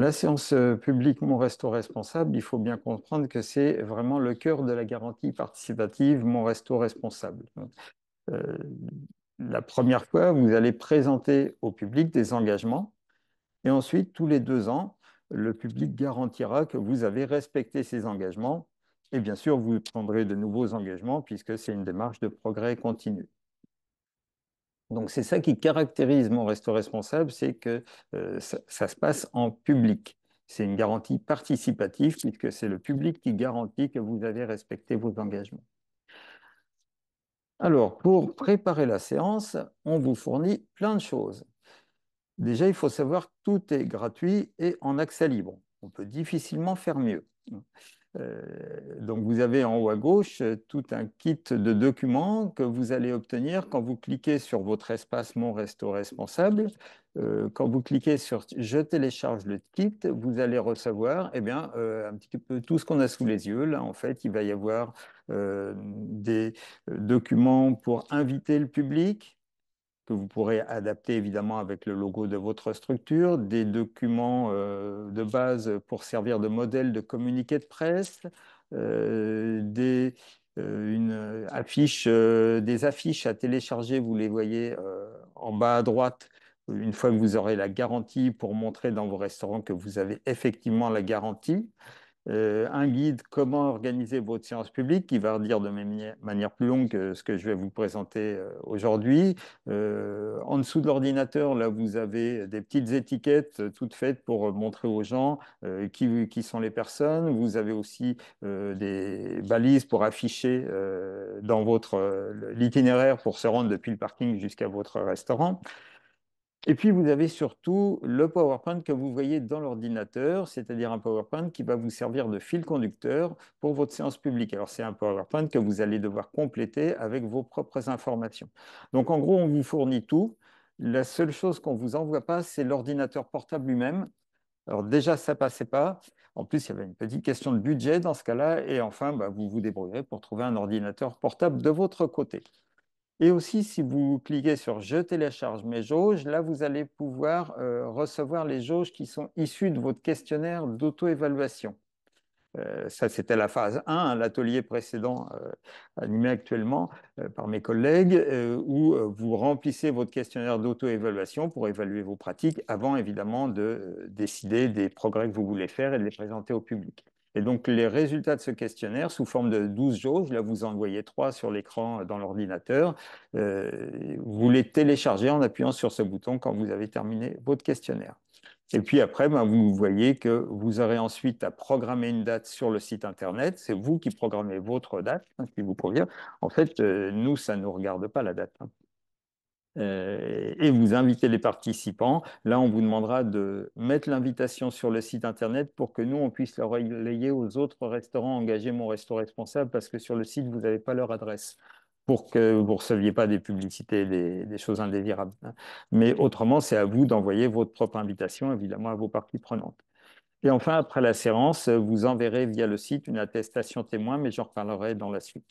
La séance euh, publique Mon Resto Responsable, il faut bien comprendre que c'est vraiment le cœur de la garantie participative Mon Resto Responsable. Euh, la première fois, vous allez présenter au public des engagements et ensuite, tous les deux ans, le public garantira que vous avez respecté ces engagements et bien sûr, vous prendrez de nouveaux engagements puisque c'est une démarche de progrès continu. Donc c'est ça qui caractérise mon resto responsable, c'est que euh, ça, ça, se passe en public. C'est une garantie participative puisque c'est le public qui garantit que vous avez respecté vos engagements. Alors, pour préparer la séance, on vous fournit plein de choses. Déjà, il faut savoir que tout est gratuit et en accès libre. On peut difficilement faire mieux. Euh, donc vous avez en haut à gauche euh, tout un kit de documents que vous allez obtenir quand vous cliquez sur votre espace Mon Resto Responsable. Euh, quand vous cliquez sur Je télécharge le kit, vous allez recevoir eh bien, un petit peu tout ce qu'on a sous les yeux. Là, en fait, il va y avoir des documents pour inviter le public, que vous pourrez adapter évidemment avec le logo de votre structure, des documents euh, de base pour servir de modèle de communiqué de presse, euh, des, euh, des affiches à télécharger, vous les voyez en bas à droite, une fois que vous aurez la garantie pour montrer dans vos restaurants que vous avez effectivement la garantie. Euh, un guide comment organiser votre séance publique qui va redire de manière plus longue que ce que je vais vous présenter euh, aujourd'hui. Euh, en dessous de l'ordinateur, là, vous avez des petites étiquettes toutes faites pour montrer aux gens qui, qui, sont les personnes. Vous avez aussi des balises pour afficher dans votre l'itinéraire pour se rendre depuis le parking jusqu'à votre restaurant. Et puis, vous avez surtout le PowerPoint que vous voyez dans l'ordinateur, c'est-à-dire un PowerPoint qui va vous servir de fil conducteur pour votre séance publique. Alors, c'est un PowerPoint que vous allez devoir compléter avec vos propres informations. Donc, en gros, on vous fournit tout. La seule chose qu'on ne vous envoie pas, c'est l'ordinateur portable lui-même. Alors déjà, ça ne passait pas. En plus, il y avait une petite question de budget dans ce cas-là. Et enfin, bah, vous vous débrouillerez pour trouver un ordinateur portable de votre côté. Et aussi, si vous cliquez sur « Je télécharge mes jauges », là, vous allez pouvoir euh, recevoir les jauges qui sont issues de votre questionnaire d'auto-évaluation. Euh, ça, c'était la phase 1, l'atelier précédent euh, animé actuellement par mes collègues, où vous remplissez votre questionnaire d'auto-évaluation pour évaluer vos pratiques avant, évidemment, de décider des progrès que vous voulez faire et de les présenter au public. Et donc, les résultats de ce questionnaire, sous forme de 12 jauges, là, vous en voyez trois sur l'écran euh, dans l'ordinateur, euh, vous les téléchargez en appuyant sur ce bouton quand vous avez terminé votre questionnaire. Et puis après, ben, vous voyez que vous aurez ensuite à programmer une date sur le site Internet. C'est vous qui programmez votre date, hein, vous convient. En fait, euh, nous, ça ne nous regarde pas la date. Hein. Euh, et vous invitez les participants. Là, on vous demandera de mettre l'invitation sur le site internet pour que nous, on puisse la relayer aux autres restaurants engagés Mon Resto Responsable parce que sur le site, vous n'avez pas leur adresse pour que vous ne receviez pas des publicités, des, des choses indésirables. Hein. Mais autrement, c'est à vous d'envoyer votre propre invitation, évidemment, à vos parties prenantes. Et enfin, après la séance, vous enverrez via le site une attestation témoin, mais j'en reparlerai dans la suite.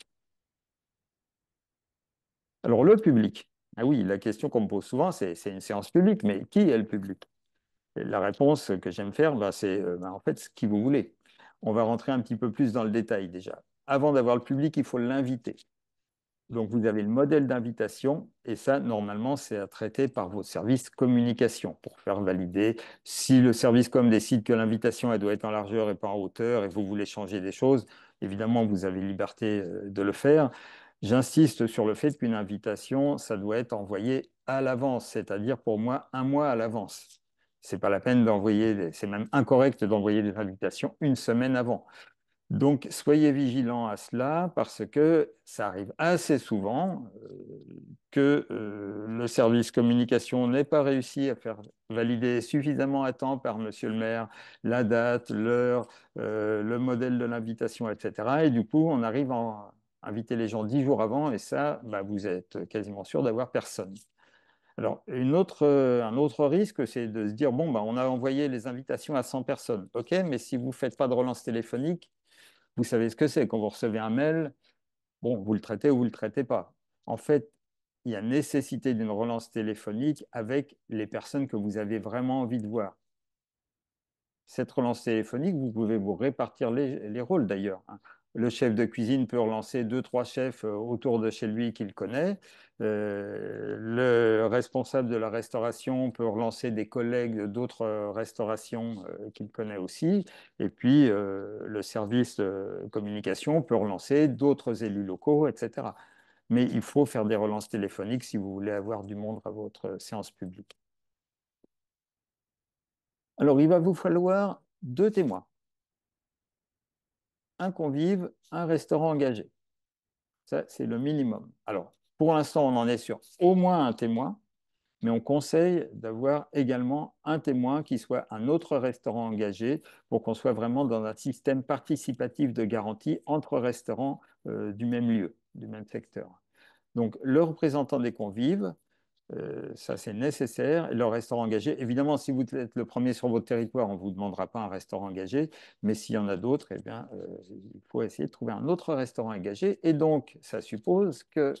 Alors, le public. Ah oui, la question qu'on me pose souvent, c'est une séance publique, mais qui est le public La réponse que j'aime faire, bah, c'est euh, bah, en fait ce qui vous voulez. On va rentrer un petit peu plus dans le détail déjà. Avant d'avoir le public, il faut l'inviter. Donc vous avez le modèle d'invitation et ça, normalement, c'est à traiter par vos services communication pour faire valider si le service com décide que l'invitation, elle doit être en largeur et pas en hauteur et vous voulez changer des choses. Évidemment, vous avez liberté euh, de le faire. J'insiste sur le fait qu'une invitation, ça doit être envoyé à l'avance, c'est-à-dire pour moi un mois à l'avance. C'est pas la peine d'envoyer, c'est même incorrect d'envoyer des invitations une semaine avant. Donc soyez vigilants à cela parce que ça arrive assez souvent euh, que euh, le service communication n'ait pas réussi à faire valider suffisamment à temps par monsieur le maire la date, l'heure, euh, le modèle de l'invitation, etc. Et du coup, on arrive en, invitez les gens dix jours avant et ça, bah, vous êtes quasiment sûr d'avoir personne. Alors, une autre, euh, un autre risque, c'est de se dire, bon, bah, on a envoyé les invitations à 100 personnes. OK, mais si vous ne faites pas de relance téléphonique, vous savez ce que c'est. Quand vous recevez un mail, bon, vous le traitez ou vous ne le traitez pas. En fait, il y a nécessité d'une relance téléphonique avec les personnes que vous avez vraiment envie de voir. Cette relance téléphonique, vous pouvez vous répartir les, rôles d'ailleurs. Hein le chef de cuisine peut relancer deux, trois chefs euh, autour de chez lui qu'il connaît. Euh, le responsable de la restauration peut relancer des collègues d'autres euh, restaurations qu'il connaît aussi. Et puis, le service de communication peut relancer d'autres élus locaux, etc. Mais il faut faire des relances téléphoniques si vous voulez avoir du monde à votre séance publique. Alors, il va vous falloir deux témoins un convive, un restaurant engagé. Ça, c'est le minimum. Alors, pour l'instant, on en est sur au moins un témoin, mais on conseille d'avoir également un témoin qui soit un autre restaurant engagé pour qu'on soit vraiment dans un système participatif de garantie entre restaurants euh, du même lieu, du même secteur. Donc, le représentant des convives, euh, ça, c'est nécessaire. Leur restaurant engagé, évidemment, si vous êtes le premier sur votre territoire, on ne vous demandera pas un restaurant engagé, mais s'il y en a d'autres, eh bien, euh, il faut essayer de trouver un autre restaurant engagé. Et donc, ça suppose que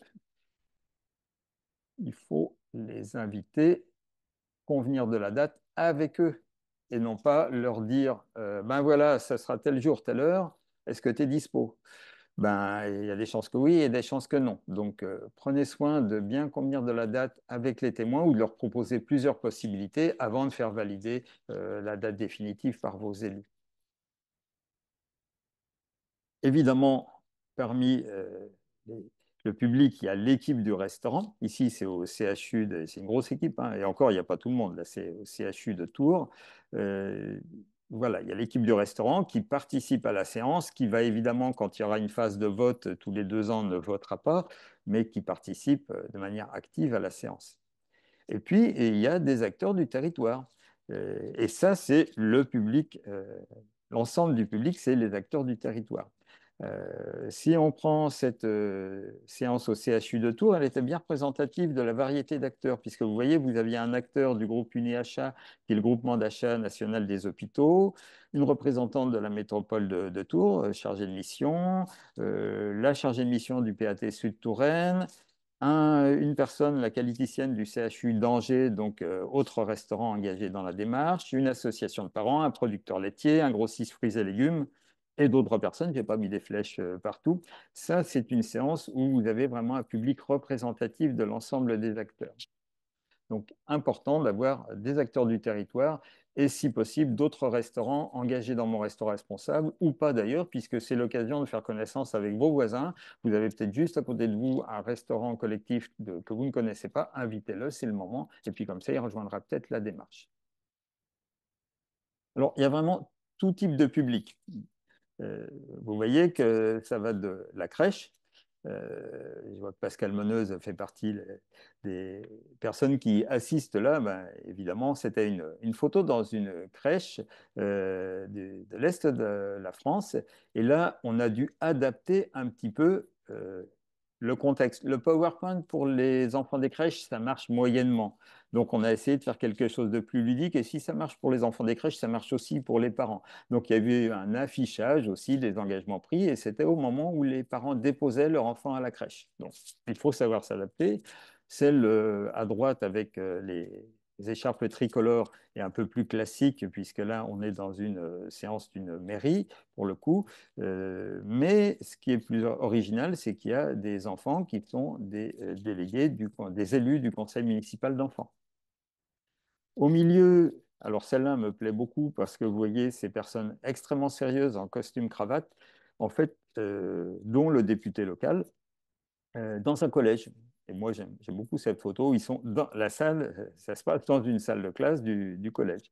il faut les inviter, convenir de la date avec eux et non pas leur dire euh, ben voilà, ça sera tel jour, telle heure, est-ce que tu es dispo ben, il y a des chances que oui et des chances que non. Donc, euh, prenez soin de bien convenir de la date avec les témoins ou de leur proposer plusieurs possibilités avant de faire valider euh, la date définitive par vos élus. Évidemment, parmi euh, le public, il y a l'équipe du restaurant. Ici, c'est au CHU, c'est une grosse équipe, hein, et encore, il n'y a pas tout le monde, là, c'est au CHU de Tours voilà, il y a l'équipe du restaurant qui participe à la séance, qui va évidemment, quand il y aura une phase de vote, euh, tous les deux ans ne votera pas, mais qui participe euh, de manière active à la séance. Et puis, il y a des acteurs du territoire. Euh, et ça, c'est le public, l'ensemble du public, c'est les acteurs du territoire. Euh, si on prend cette euh, séance au CHU de Tours, elle était bien représentative de la variété d'acteurs, puisque vous voyez, vous aviez un acteur du groupe UNIHA, qui est le groupement d'achat national des hôpitaux, une représentante de la métropole de, Tours, euh, chargée de mission, la chargée de mission du PAT Sud-Touraine, une personne, la qualiticienne du CHU d'Angers, donc autre restaurant engagé dans la démarche, une association de parents, un producteur laitier, un grossiste fruits et légumes, et d'autres personnes, je n'ai pas mis des flèches euh, partout. Ça, c'est une séance où vous avez vraiment un public représentatif de l'ensemble des acteurs. Donc, important d'avoir des acteurs du territoire et, si possible, d'autres restaurants engagés dans mon restaurant responsable ou pas d'ailleurs, puisque c'est l'occasion de faire connaissance avec vos voisins. Vous avez peut-être juste à côté de vous un restaurant collectif que vous ne connaissez pas, invitez-le, c'est le moment. Et puis, comme ça, il rejoindra peut-être la démarche. Alors, il y a vraiment tout type de public. Euh, vous voyez que ça va de la crèche. Euh, je vois que Pascal Moneuse fait partie des personnes qui assistent là. Ben, évidemment, c'était une, photo dans une crèche euh, de, de l'Est de la France. Et là, on a dû adapter un petit peu le contexte. Le PowerPoint pour les enfants des crèches, ça marche moyennement. Donc, on a essayé de faire quelque chose de plus ludique. Et si ça marche pour les enfants des crèches, ça marche aussi pour les parents. Donc, il y a eu un affichage aussi des engagements pris. Et c'était au moment où les parents déposaient leur enfant à la crèche. Donc, il faut savoir s'adapter. Celle euh, à droite avec euh, les, écharpes tricolores et un peu plus classique, puisque là, on est dans une euh, séance d'une mairie, pour le coup. Euh, mais ce qui est plus original, c'est qu'il y a des enfants qui sont des euh, délégués, des élus du conseil municipal d'enfants. Au milieu, alors celle-là me plaît beaucoup parce que vous voyez ces personnes extrêmement sérieuses en costume cravate, en fait, dont le député local, dans un collège. Et moi, j'aime beaucoup cette photo. Ils sont dans la salle, euh, ça se passe dans une salle de classe du, collège.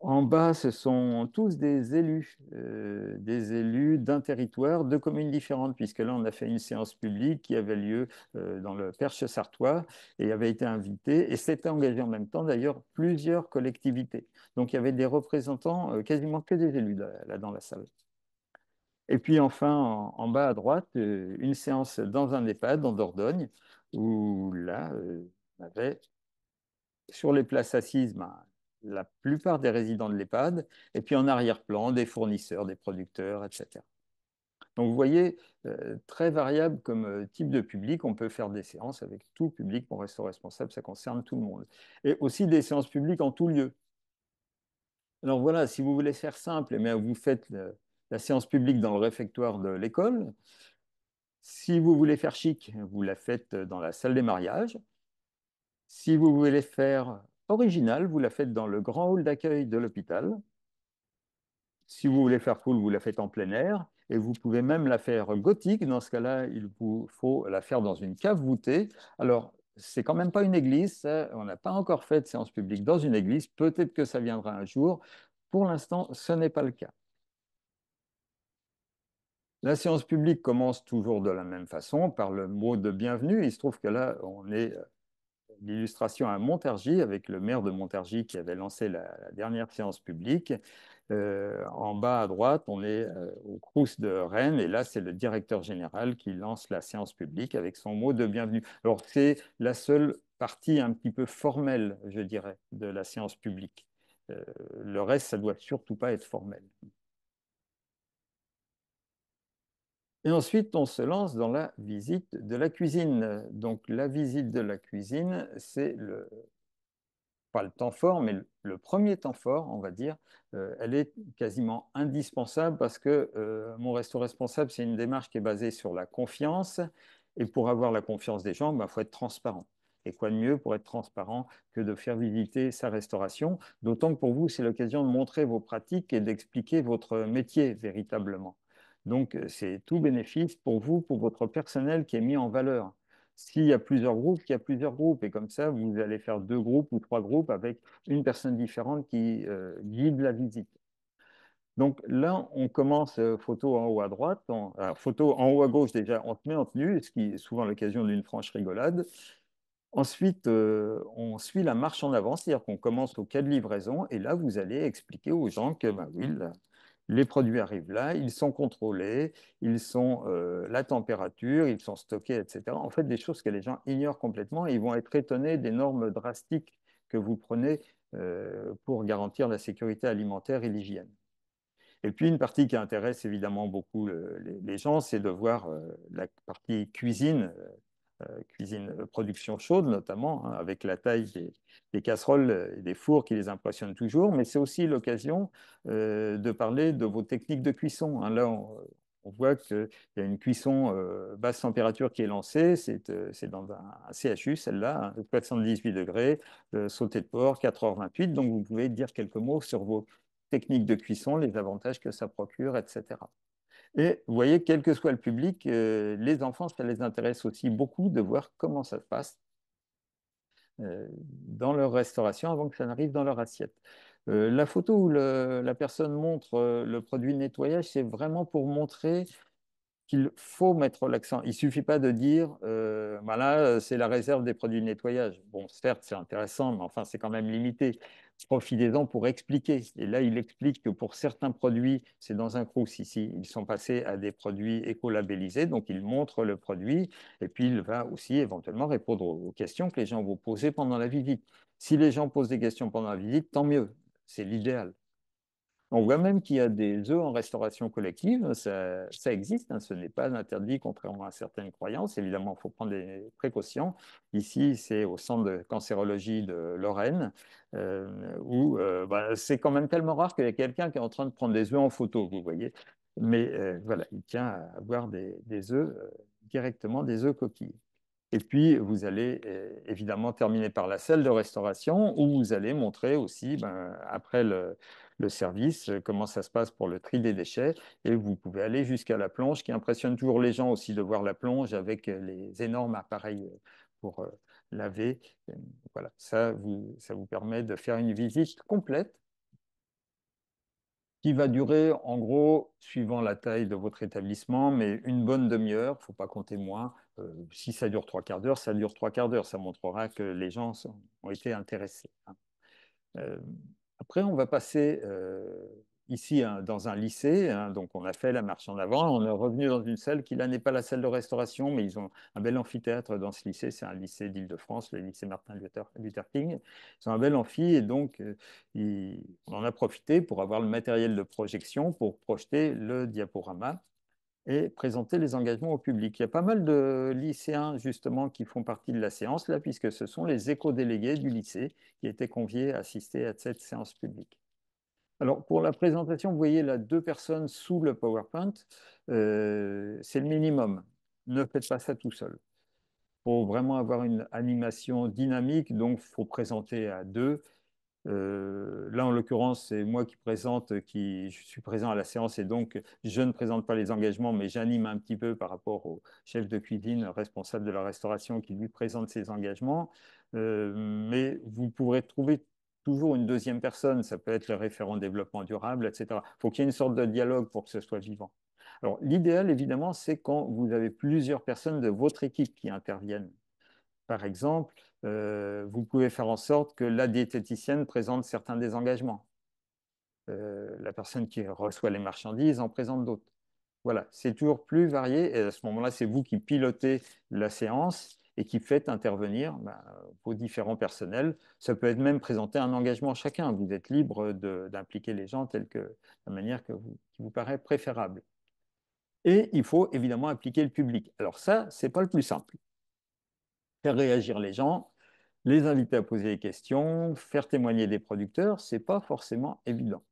En bas, ce sont tous des élus, euh, des élus d'un territoire, de communes différentes, puisque là, on a fait une séance publique qui avait lieu euh, dans le Perche-Sartois et avait été invité, et s'était engagé en même temps, d'ailleurs, plusieurs collectivités. Donc, il y avait des représentants, quasiment que des élus là dans la salle. Et puis enfin, en, bas à droite, euh, une séance dans un EHPAD en Dordogne, où là, euh, on avait sur les places assises ben, la plupart des résidents de l'EHPAD, et puis en arrière-plan, des fournisseurs, des producteurs, etc. Donc vous voyez, euh, très variable comme type de public, on peut faire des séances avec tout public, pour rester responsable, ça concerne tout le monde. Et aussi des séances publiques en tout lieu. Alors voilà, si vous voulez faire simple, mais eh vous faites la séance publique dans le réfectoire de l'école. Si vous voulez faire chic, vous la faites dans la salle des mariages. Si vous voulez faire original, vous la faites dans le grand hall d'accueil de l'hôpital. Si vous voulez faire cool, vous la faites en plein air. Et vous pouvez même la faire gothique. Dans ce cas-là, il vous faut la faire dans une cave voûtée. Alors, c'est quand même pas une église. On n'a pas encore fait de séance publique dans une église. Peut-être que ça viendra un jour. Pour l'instant, ce n'est pas le cas. La séance publique commence toujours de la même façon, par le mot de bienvenue. Il se trouve que là, on est euh, l'illustration à Montargis, avec le maire de Montargis qui avait lancé la, dernière séance publique. Euh, en bas à droite, on est euh, au Crous de Rennes, et là, c'est le directeur général qui lance la séance publique avec son mot de bienvenue. Alors, c'est la seule partie un petit peu formelle, je dirais, de la séance publique. le reste, ça ne doit surtout pas être formel. Et ensuite, on se lance dans la visite de la cuisine. Donc, la visite de la cuisine, c'est le, pas le temps fort, mais le premier temps fort, on va dire, euh, elle est quasiment indispensable parce que euh, mon resto responsable, c'est une démarche qui est basée sur la confiance. Et pour avoir la confiance des gens, il bah, faut être transparent. Et quoi de mieux pour être transparent que de faire visiter sa restauration D'autant que pour vous, c'est l'occasion de montrer vos pratiques et d'expliquer votre métier véritablement. Donc, euh, c'est tout bénéfice pour vous, pour votre personnel qui est mis en valeur. S'il y a plusieurs groupes, il y a plusieurs groupes. Et comme ça, vous allez faire deux groupes ou trois groupes avec une personne différente qui euh, guide la visite. Donc là, on commence euh, photo en haut à droite, photo en haut à gauche déjà, on te met en tenue, ce qui est souvent l'occasion d'une franche rigolade. Ensuite, on suit la marche en avance, c'est-à-dire qu'on commence au cas de livraison, et là, vous allez expliquer aux gens que, bah oui, les produits arrivent là, ils sont contrôlés, ils sont euh, la température, ils sont stockés, etc. En fait, des choses que les gens ignorent complètement ils vont être étonnés des normes drastiques que vous prenez euh, pour garantir la sécurité alimentaire et l'hygiène. Et puis, une partie qui intéresse évidemment beaucoup les, gens, c'est de voir euh, la partie cuisine, euh, cuisine euh, production chaude notamment, hein, avec la taille des, casseroles euh, et des fours qui les impressionnent toujours, mais c'est aussi l'occasion de parler de vos techniques de cuisson. Hein. Là, on, voit qu'il y a une cuisson basse température qui est lancée, c'est dans un, CHU celle-là, hein, de 418 degrés, sauté de porc, 4h28, donc vous pouvez dire quelques mots sur vos techniques de cuisson, les avantages que ça procure, etc. Et vous voyez, quel que soit le public, euh, les enfants, ça les intéresse aussi beaucoup de voir comment ça se passe euh, dans leur restauration avant que ça n'arrive dans leur assiette. Euh, la photo où la personne montre le produit de nettoyage, c'est vraiment pour montrer qu'il faut mettre l'accent. Il ne suffit pas de dire, voilà, euh, ben euh, c'est la réserve des produits de nettoyage. Bon, certes, c'est intéressant, mais enfin, c'est quand même limité. Profitez-en pour expliquer. Et là, il explique que pour certains produits, c'est dans un crous ici, ils sont passés à des produits écolabellisés, donc il montre le produit, et puis il va aussi éventuellement répondre aux questions que les gens vont poser pendant la visite. Si les gens posent des questions pendant la visite, tant mieux, c'est l'idéal. On voit même qu'il y a des œufs en restauration collective, ça, existe, hein. ce n'est pas interdit contrairement à certaines croyances. Évidemment, il faut prendre des précautions. Ici, c'est au centre de cancérologie de Lorraine, euh, où euh, bah, c'est quand même tellement rare qu'il y a quelqu'un qui est en train de prendre des œufs en photo, vous voyez. Mais euh, voilà, il tient à avoir des, œufs directement, des œufs coquilles. Et puis, vous allez évidemment terminer par la salle de restauration où vous allez montrer aussi, ben, après le, le service, euh, comment ça se passe pour le tri des déchets. Et vous pouvez aller jusqu'à la plonge, qui impressionne toujours les gens aussi de voir la plonge avec euh, les énormes appareils euh, pour laver. Voilà, ça vous, ça vous permet de faire une visite complète qui va durer en gros, suivant la taille de votre établissement, mais une bonne demi-heure, il ne faut pas compter moins. si ça dure trois quarts d'heure, ça dure trois quarts d'heure, ça montrera que les gens ont été intéressés. Hein. Après, on va passer euh, ici hein, dans un lycée. Hein. donc, on a fait la marche en avant. On est revenu dans une salle qui, là, n'est pas la salle de restauration, mais ils ont un bel amphithéâtre dans ce lycée. C'est un lycée d'Île-de-France, le lycée Martin Luther, King. c'est un bel amphi et donc, euh, on en a profité pour avoir le matériel de projection pour projeter le diaporama et présenter les engagements au public. Il y a pas mal de lycéens justement qui font partie de la séance là, puisque ce sont les éco-délégués du lycée qui étaient conviés à assister à cette séance publique. Alors pour la présentation, vous voyez là deux personnes sous le PowerPoint, euh, c'est le minimum. Ne faites pas ça tout seul. Pour vraiment avoir une animation dynamique, donc faut présenter à deux euh, là, en l'occurrence, c'est moi qui présente, euh, qui, je suis présent à la séance et donc je ne présente pas les engagements, mais j'anime un petit peu par rapport au chef de cuisine, responsable de la restauration, qui lui présente ses engagements. Euh, mais vous pourrez trouver toujours une deuxième personne, ça peut être le référent développement durable, etc. il faut qu'il y ait une sorte de dialogue pour que ce soit vivant. Alors, l'idéal, évidemment, c'est quand vous avez plusieurs personnes de votre équipe qui interviennent. Par exemple, euh, vous pouvez faire en sorte que la diététicienne présente certains des engagements. Euh, la personne qui reçoit les marchandises en présente d'autres. Voilà, c'est toujours plus varié et à ce moment-là, c'est vous qui pilotez la séance et qui faites intervenir ben, vos différents personnels. Ça peut être même présenter un engagement chacun. Vous êtes libre d'impliquer les gens telle que la manière qui vous paraît préférable. Et il faut évidemment impliquer le public. Alors ça, c'est pas le plus simple faire réagir les gens, les inviter à poser des questions, faire témoigner des producteurs, c'est pas forcément évident.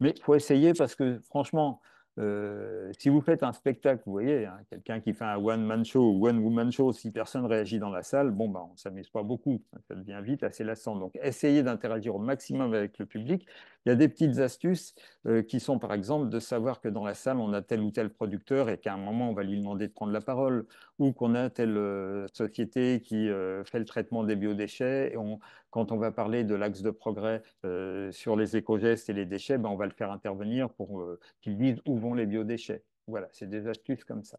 Mais il faut essayer parce que franchement, euh, si vous faites un spectacle, vous voyez, hein, quelqu'un qui fait un one-man show ou one-woman show, si personne réagit dans la salle, bon, ben, on ne s'amuse pas beaucoup. Hein, ça devient vite assez lassant. Donc, essayez d'interagir au maximum avec le public. Il y a des petites astuces euh, qui sont, par exemple, de savoir que dans la salle, on a tel ou tel producteur et qu'à un moment, on va lui demander de prendre la parole ou qu'on a telle euh, société qui fait le traitement des biodéchets. Et on, quand on va parler de l'axe de progrès euh, sur les éco-gestes et les déchets, ben on va le faire intervenir pour euh, qu'il dise où vont les biodéchets. Voilà, c'est des astuces comme ça.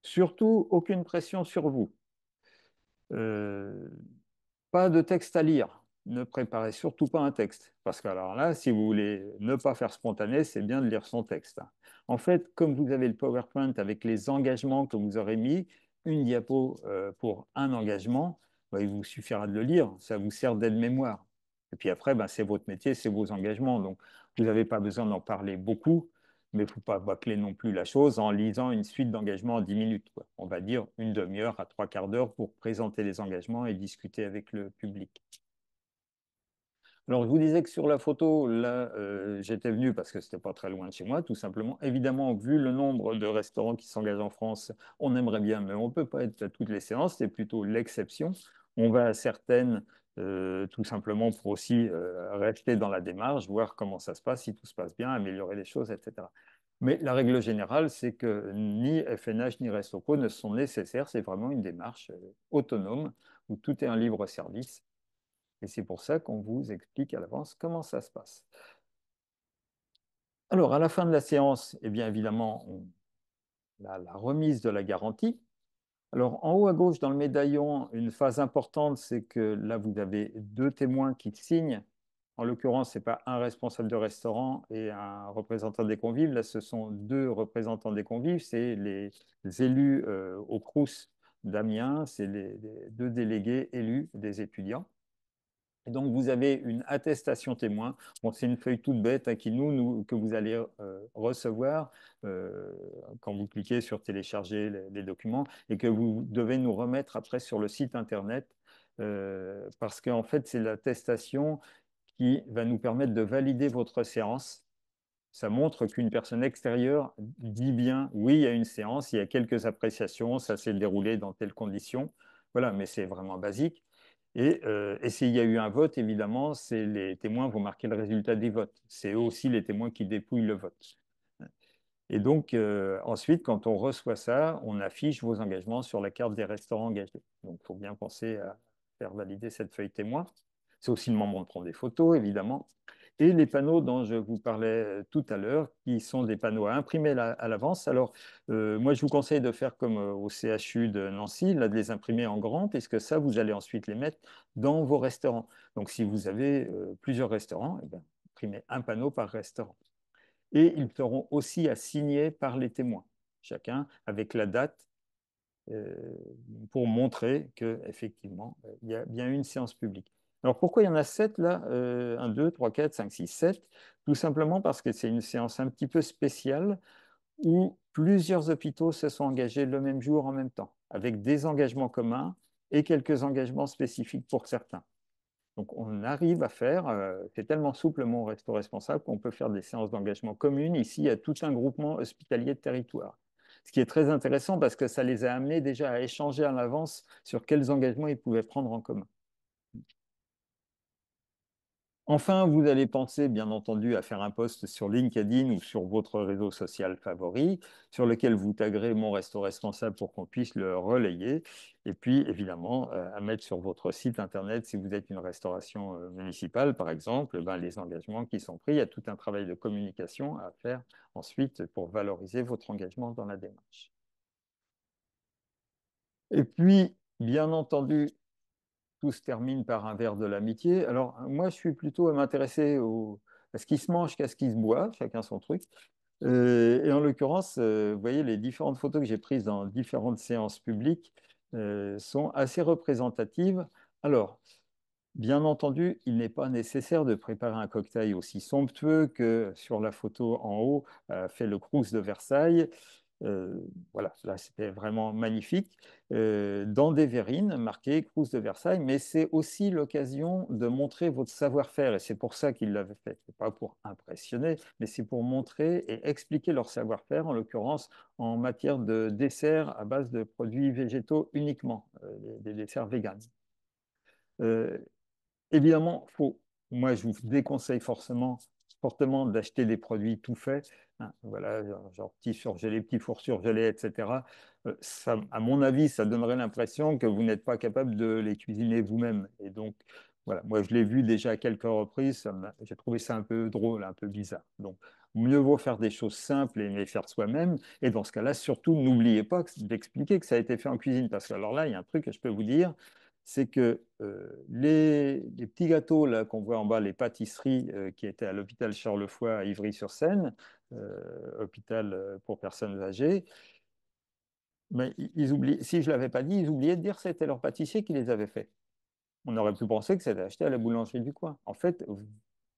Surtout, aucune pression sur vous. Euh, pas de texte à lire. Ne préparez surtout pas un texte. Parce que alors là, si vous voulez ne pas faire spontané, c'est bien de lire son texte. En fait, comme vous avez le PowerPoint avec les engagements que vous aurez mis, une diapo pour un engagement, bah, il vous suffira de le lire, ça vous sert d'aide-mémoire. Et puis après, bah, c'est votre métier, c'est vos engagements. Donc, vous n'avez pas besoin d'en parler beaucoup, mais il ne faut pas bâcler non plus la chose en lisant une suite d'engagements en 10 minutes. On va dire une demi-heure à trois quarts d'heure pour présenter les engagements et discuter avec le public. Alors, je vous disais que sur la photo, là, euh, j'étais venu parce que c'était pas très loin de chez moi, tout simplement. Évidemment, vu le nombre de restaurants qui s'engagent en France, on aimerait bien, mais on ne peut pas être à toutes les séances, c'est plutôt l'exception. On va à certaines euh, tout simplement pour aussi euh, rester dans la démarche, voir comment ça se passe, si tout se passe bien, améliorer les choses, etc. Mais la règle générale, c'est que ni FNH ni RestoPro ne sont nécessaires. C'est vraiment une démarche euh, autonome où tout est un libre service. Et c'est pour ça qu'on vous explique à l'avance comment ça se passe. Alors, à la fin de la séance, eh bien évidemment, on a la remise de la garantie alors, en haut à gauche, dans le médaillon, une phase importante, c'est que là, vous avez deux témoins qui signent. En l'occurrence, ce n'est pas un responsable de restaurant et un représentant des convives. Là, ce sont deux représentants des convives. C'est les élus euh, au Crous d'Amiens, c'est les, deux délégués élus des étudiants. Et donc, vous avez une attestation témoin. Bon, c'est une feuille toute bête hein, qui nous, que vous allez euh, recevoir euh, quand vous cliquez sur télécharger les, documents et que vous devez nous remettre après sur le site Internet euh, parce qu'en fait, c'est l'attestation qui va nous permettre de valider votre séance. Ça montre qu'une personne extérieure dit bien, oui, il y a une séance, il y a quelques appréciations, ça s'est déroulé dans telles conditions. Voilà, mais c'est vraiment basique. Euh, et, s'il y a eu un vote, évidemment, c'est les témoins vont marquer le résultat des votes. C'est eux aussi les témoins qui dépouillent le vote. Et donc, euh, ensuite, quand on reçoit ça, on affiche vos engagements sur la carte des restaurants engagés. Donc, il faut bien penser à faire valider cette feuille témoin. C'est aussi le moment de prendre des photos, évidemment et les panneaux dont je vous parlais euh, tout à l'heure, qui sont des panneaux à imprimer à l'avance. Alors, euh, moi, je vous conseille de faire comme euh, au CHU de Nancy, de les imprimer en grand, puisque ça, vous allez ensuite les mettre dans vos restaurants. Donc, si vous avez plusieurs restaurants, eh imprimez un panneau par restaurant. Et ils seront aussi à signer par les témoins, chacun avec la date pour montrer qu'effectivement, il y a bien une séance publique. Alors pourquoi il y en a sept, là 1, 2, 3, 4, 5, 6, 7 Tout simplement parce que c'est une séance un petit peu spéciale où plusieurs hôpitaux se sont engagés le même jour en même temps, avec des engagements communs et quelques engagements spécifiques pour certains. Donc on arrive à faire, euh, c'est tellement souple mon resto responsable qu'on peut faire des séances d'engagement communes ici à tout un groupement hospitalier de territoire. Ce qui est très intéressant parce que ça les a amenés déjà à échanger à l'avance sur quels engagements ils pouvaient prendre en commun. Enfin, vous allez penser, bien entendu, à faire un post sur LinkedIn ou sur votre réseau social favori, sur lequel vous taguerez mon resto responsable pour qu'on puisse le relayer. Et puis, évidemment, euh, à mettre sur votre site Internet, si vous êtes une restauration euh, municipale, par exemple, eh ben, les engagements qui sont pris. Il y a tout un travail de communication à faire ensuite pour valoriser votre engagement dans la démarche. Et puis, bien entendu, tout se termine par un verre de l'amitié. Alors, moi, je suis plutôt à m'intéresser à ce qui se mange qu'à ce qui se boit, chacun son truc. Euh, et en l'occurrence, euh, vous voyez, les différentes photos que j'ai prises dans différentes séances publiques euh, sont assez représentatives. Alors, bien entendu, il n'est pas nécessaire de préparer un cocktail aussi somptueux que sur la photo en haut fait le Crous de Versailles. Euh, voilà, là c'était vraiment magnifique, euh, dans des verrines marquées Cruz de Versailles, mais c'est aussi l'occasion de montrer votre savoir-faire, et c'est pour ça qu'ils l'avaient fait, pas pour impressionner, mais c'est pour montrer et expliquer leur savoir-faire, en l'occurrence en matière de desserts à base de produits végétaux uniquement, euh, des desserts véganes. évidemment, faut, moi je vous déconseille forcément fortement d'acheter des produits tout faits. Ah. voilà, genre petit surgelé, petit four surgelé, etc. Euh, ça, à mon avis, ça donnerait l'impression que vous n'êtes pas capable de les cuisiner vous-même. Et donc, voilà, moi je l'ai vu déjà à quelques reprises, j'ai trouvé ça un peu drôle, un peu bizarre. Donc, mieux vaut faire des choses simples et les faire soi-même. Et dans ce cas-là, surtout, n'oubliez pas d'expliquer que ça a été fait en cuisine. Parce que alors là, il y a un truc que je peux vous dire, c'est que euh, les, petits gâteaux là qu'on voit en bas, les pâtisseries euh, qui étaient à l'hôpital Charlefoy à Ivry-sur-Seine, euh, hôpital pour personnes âgées, ils si je l'avais pas dit, ils oubliaient de dire que c'était leur pâtissier qui les avait faits. On aurait pu penser que c'était acheté à la boulangerie du coin. En fait,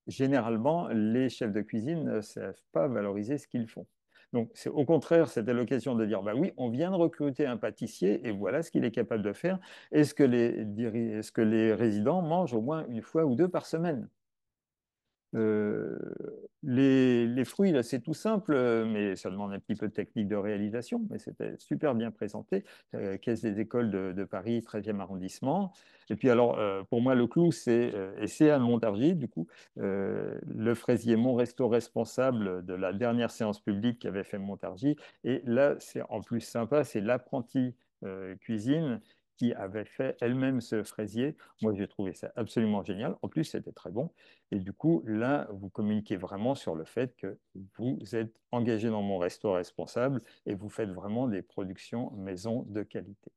généralement, les chefs de cuisine ne savent pas valoriser ce qu'ils font. Donc, c'est au contraire, c'était l'occasion de dire, bah oui, on vient de recruter un pâtissier et voilà ce qu'il est capable de faire. Est-ce que est-ce que les résidents mangent au moins une fois ou deux par semaine euh, les, fruits, là, c'est tout simple, euh, mais ça demande un petit peu de technique de réalisation, mais c'était super bien présenté. Euh, Caisse des écoles de, Paris, 13e arrondissement. Et puis, alors, euh, pour moi, le clou, c'est, et c'est à Montargis, du coup, le fraisier mon Resto responsable de la dernière séance publique qu'avait fait Montargis. Et là, c'est en plus sympa, c'est l'apprenti cuisine qui avait fait elle-même ce fraisier. Moi, j'ai trouvé ça absolument génial. En plus, c'était très bon. Et du coup, là, vous communiquez vraiment sur le fait que vous êtes engagé dans mon resto responsable et vous faites vraiment des productions maison de qualité.